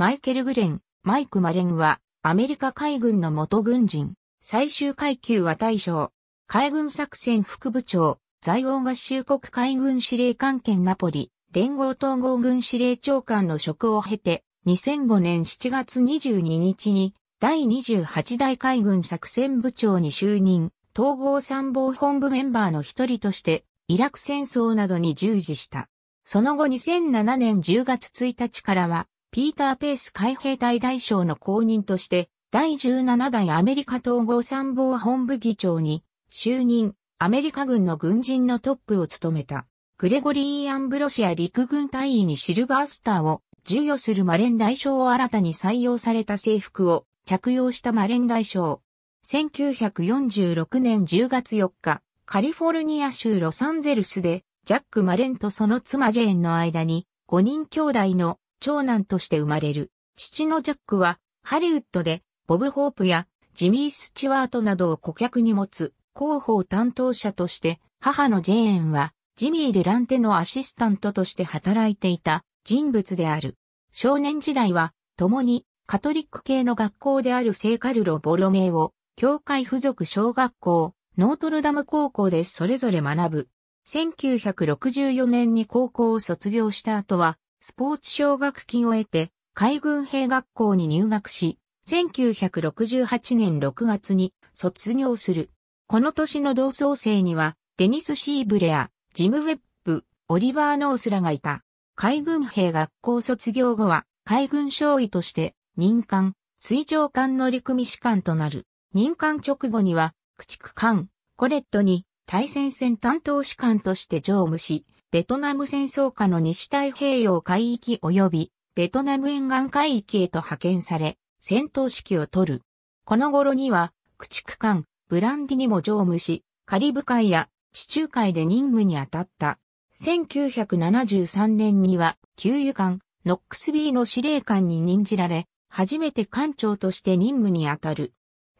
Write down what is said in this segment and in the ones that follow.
マイケル・グレン、マイク・マレンは、アメリカ海軍の元軍人、最終階級は大将、海軍作戦副部長、在欧合衆国海軍司令官兼ナポリ、連合統合軍司令長官の職を経て、2005年7月22日に、第28代海軍作戦部長に就任、統合参謀本部メンバーの一人として、イラク戦争などに従事した。その後2007年10月1日からは、ピーター・ペース海兵隊大将の後任として、第17代アメリカ統合参謀本部議長に就任、アメリカ軍の軍人のトップを務めた、グレゴリー・アンブロシア陸軍大尉にシルバースターを授与するマレン大将を新たに採用された制服を着用したマレン大将。1946年10月4日、カリフォルニア州ロサンゼルスで、ジャック・マレンとその妻ジェーンの間に、5人兄弟の長男として生まれる。父のジャックは、ハリウッドで、ボブ・ホープや、ジミー・スチュワートなどを顧客に持つ、広報担当者として、母のジェーンは、ジミー・デュランテのアシスタントとして働いていた人物である。少年時代は、共に、カトリック系の学校である聖カルロ・ボロメイを、教会附属小学校、ノートルダム高校でそれぞれ学ぶ。1964年に高校を卒業した後は、スポーツ奨学金を得て、海軍兵学校に入学し、1968年6月に卒業する。この年の同窓生には、デニス・シーブレア、ジム・ウェップ、オリバー・ノースらがいた。海軍兵学校卒業後は、海軍少尉として、任官、水上艦乗組士官となる。任官直後には、駆逐艦、コレットに対戦線担当士官として乗務し、ベトナム戦争下の西太平洋海域及びベトナム沿岸海域へと派遣され、戦闘指揮を取る。この頃には、駆逐艦、ブランディにも乗務し、カリブ海や地中海で任務に当たった。1973年には、給油艦、ノックスビーの司令官に任じられ、初めて艦長として任務に当たる。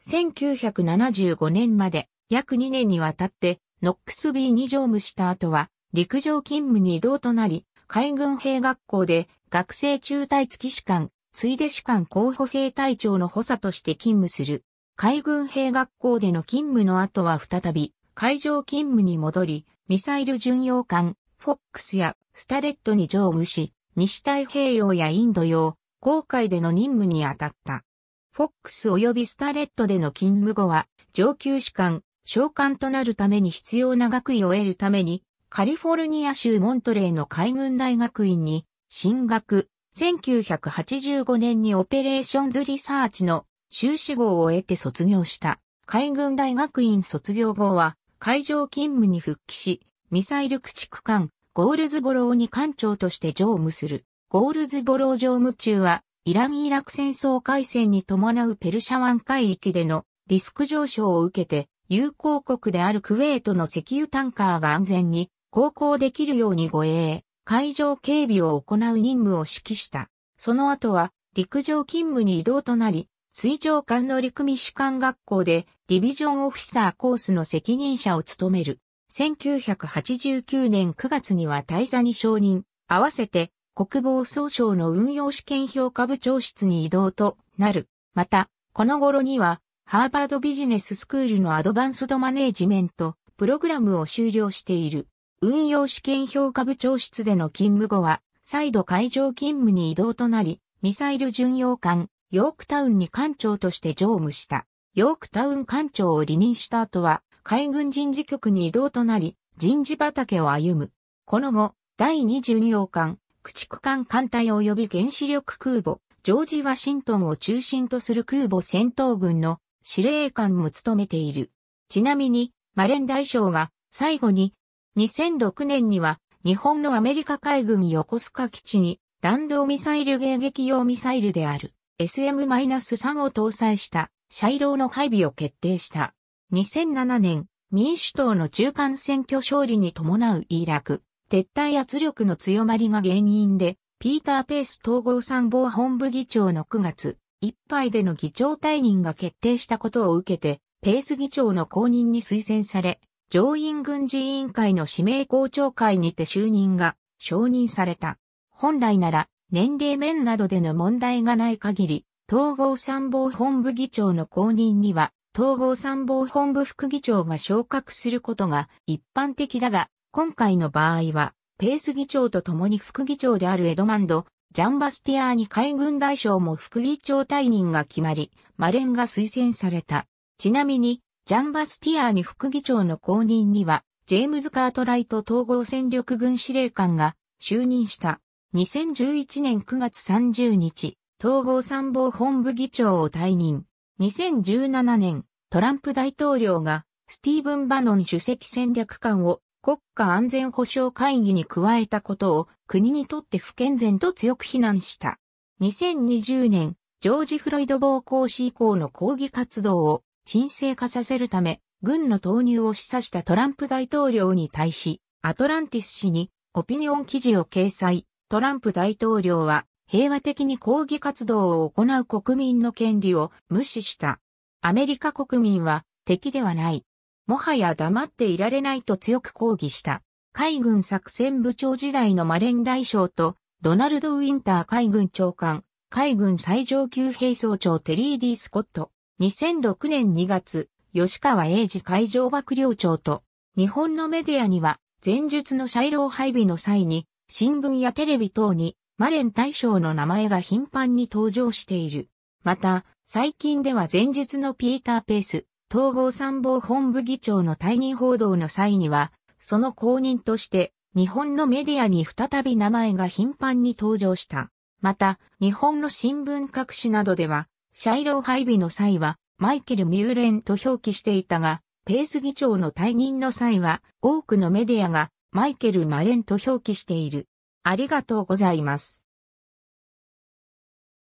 1975年まで約2年にわたってノックスビーに乗務した後は陸上勤務に異動となり、海軍兵学校で学生中隊付き士官、ついで士官候補生隊長の補佐として勤務する。海軍兵学校での勤務の後は再び海上勤務に戻り、ミサイル巡洋艦、フォックスやスタレットに乗務し、西太平洋やインド洋、航海での任務に当たった。フォックス及びスタレットでの勤務後は、上級士官、召官となるために必要な学位を得るために、カリフォルニア州モントレーの海軍大学院に進学、1985年にオペレーションズリサーチの修士号を得て卒業した。海軍大学院卒業後は海上勤務に復帰し、ミサイル駆逐艦ゴールズボローに艦長として乗務する。ゴールズボロー乗務中はイラン・イラク戦争開戦に伴うペルシャ湾海域でのリスク上昇を受けて、友好国であるクウェートの石油タンカーが安全に航行できるように護衛、海上警備を行う任務を指揮した。その後は陸上勤務に移動となり、水上艦の陸見士官学校でディビジョンオフィサーコースの責任者を務める。1989年9月には大座に承認、合わせて国防総省の運用試験評価部長室に移動となる。また、この頃には、ハーバードビジネススクールのアドバンスドマネージメント、プログラムを終了している。運用試験評価部長室での勤務後は、再度海上勤務に移動となり、ミサイル巡洋艦、ヨークタウンに艦長として乗務した。ヨークタウン艦長を離任した後は、海軍人事局に移動となり、人事畑を歩む。この後、第二巡洋艦、駆逐艦艦隊及び原子力空母、ジョージ・ワシントンを中心とする空母戦闘軍の司令官も務めている。ちなみに、マレン大将が最後に2006年には日本のアメリカ海軍横須賀基地に弾道ミサイル迎撃用ミサイルである SM-3 を搭載したシャイローの配備を決定した。2007年、民主党の中間選挙勝利に伴うイラク、撤退圧力の強まりが原因で、ピーター・ペース統合参謀本部議長の9月、一杯での議長退任が決定したことを受けて、ペース議長の公認に推薦され、上院軍事委員会の指名校長会にて就任が承認された。本来なら、年齢面などでの問題がない限り、統合参謀本部議長の後任には、統合参謀本部副議長が昇格することが一般的だが、今回の場合は、ペース議長と共に副議長であるエドマンド、ジャンバスティアーに海軍大将も副議長退任が決まり、マレンが推薦された。ちなみに、ジャン・バスティアーニ副議長の後任には、ジェームズ・カートライト統合戦力軍司令官が就任した。2011年9月30日、統合参謀本部議長を退任。2017年、トランプ大統領がスティーブン・バノン主席戦略官を国家安全保障会議に加えたことを国にとって不健全と強く非難した。2020年、ジョージ・フロイド暴行死以降の抗議活動を沈静化させるため、軍の投入を示唆したトランプ大統領に対し、アトランティス氏にオピニオン記事を掲載、トランプ大統領は平和的に抗議活動を行う国民の権利を無視した。アメリカ国民は敵ではない。もはや黙っていられないと強く抗議した。海軍作戦部長時代のマレン大将とドナルド・ウィンター海軍長官、海軍最上級兵装長テリー・ディ・スコット、2006年2月、吉川英治海上幕僚長と、日本のメディアには、前述のロー配備の際に、新聞やテレビ等に、マレン大将の名前が頻繁に登場している。また、最近では前述のピーター・ペース、統合参謀本部議長の退任報道の際には、その後任として、日本のメディアに再び名前が頻繁に登場した。また、日本の新聞各紙などでは、シャイロ配備の際は、マイケル・ミューレンと表記していたが、ペース議長の退任の際は、多くのメディアが、マイケル・マレンと表記している。ありがとうございます。